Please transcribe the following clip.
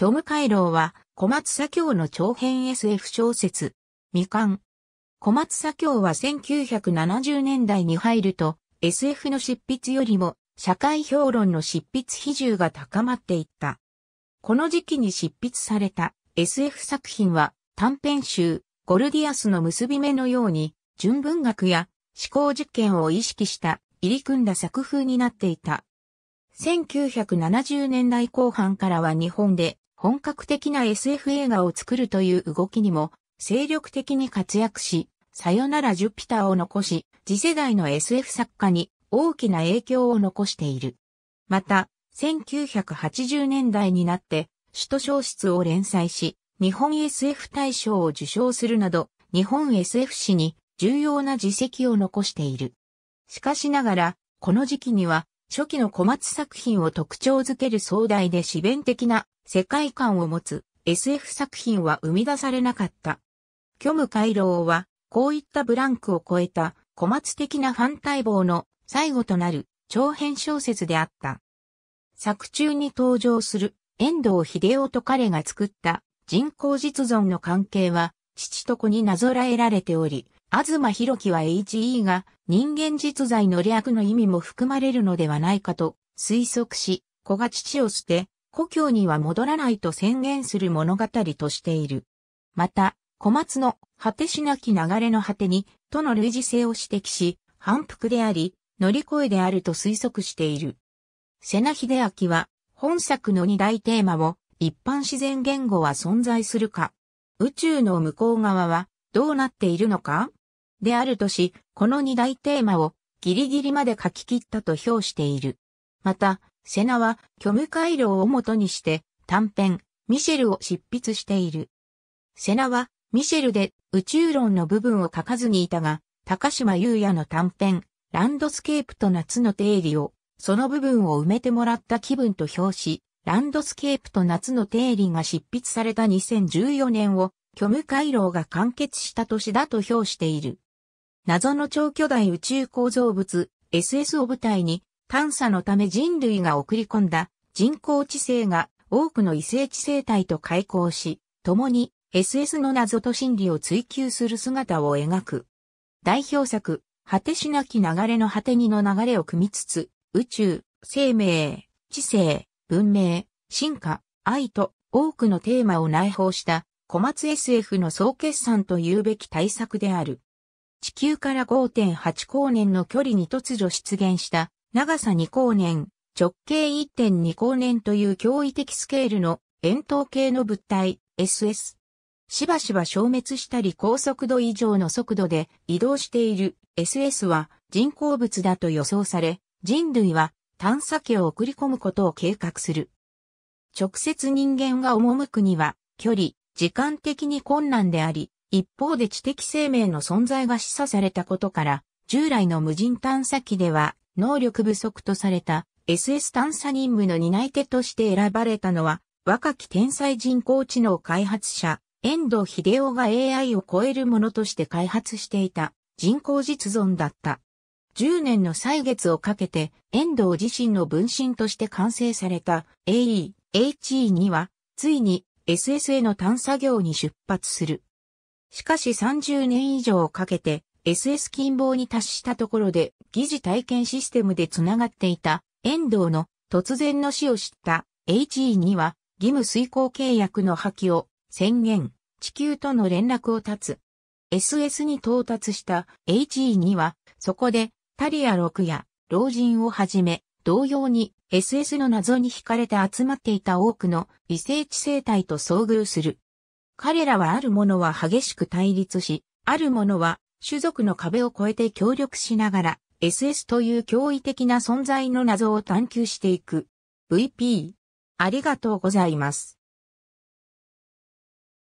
虚無回廊は、小松左京の長編 SF 小説、未完。小松左京は1970年代に入ると、SF の執筆よりも、社会評論の執筆比重が高まっていった。この時期に執筆された SF 作品は、短編集、ゴルディアスの結び目のように、純文学や思考実験を意識した入り組んだ作風になっていた。1970年代後半からは日本で本格的な SF 映画を作るという動きにも精力的に活躍し、さよならジュピターを残し、次世代の SF 作家に大きな影響を残している。また、1980年代になって、首都小説を連載し、日本 SF 大賞を受賞するなど、日本 SF 史に重要な実績を残している。しかしながら、この時期には、初期の小松作品を特徴づける壮大で自弁的な世界観を持つ SF 作品は生み出されなかった。虚無回廊は、こういったブランクを超えた、小松的なファン待望の最後となる長編小説であった。作中に登場する遠藤秀夫と彼が作った人工実存の関係は父と子になぞらえられており、東博樹は HE が人間実在の略の意味も含まれるのではないかと推測し、子が父を捨て、故郷には戻らないと宣言する物語としている。また、小松の果てしなき流れの果てに、との類似性を指摘し、反復であり、乗り越えであると推測している。瀬名秀明は、本作の二大テーマを、一般自然言語は存在するか、宇宙の向こう側は、どうなっているのかであるとし、この二大テーマを、ギリギリまで書き切ったと評している。また、セナは虚無回廊を元にして短編、ミシェルを執筆している。セナはミシェルで宇宙論の部分を書かずにいたが、高島優也の短編、ランドスケープと夏の定理を、その部分を埋めてもらった気分と表し、ランドスケープと夏の定理が執筆された2014年を、虚無回廊が完結した年だと評している。謎の超巨大宇宙構造物、SS を舞台に、探査のため人類が送り込んだ人工知性が多くの異星知性体と開口し、共に SS の謎と真理を追求する姿を描く。代表作、果てしなき流れの果てにの流れを組みつつ、宇宙、生命、知性、文明、進化、愛と多くのテーマを内包した小松 SF の総決算と言うべき大作である。地球から5.8光年の距離に突如出現した長さ2光年、直径1.2光年という驚異的スケールの円筒形の物体 SS。しばしば消滅したり高速度以上の速度で移動している SS は人工物だと予想され、人類は探査機を送り込むことを計画する。直接人間が赴くには距離、時間的に困難であり、一方で知的生命の存在が示唆されたことから、従来の無人探査機では能力不足とされた SS 探査任務の担い手として選ばれたのは、若き天才人工知能開発者、遠藤秀夫が AI を超えるものとして開発していた人工実存だった。10年の歳月をかけて遠藤自身の分身として完成された AE、HE には、ついに SS への探査業に出発する。しかし30年以上かけて SS 金傍に達したところで疑似体験システムで繋がっていた遠藤の突然の死を知った HE2 は義務遂行契約の破棄を宣言、地球との連絡を断つ。SS に到達した HE2 はそこでタリア6や老人をはじめ同様に SS の謎に惹かれて集まっていた多くの異性知性体と遭遇する。彼らはある者は激しく対立し、ある者は種族の壁を越えて協力しながら SS という驚異的な存在の謎を探求していく。VP。ありがとうございます。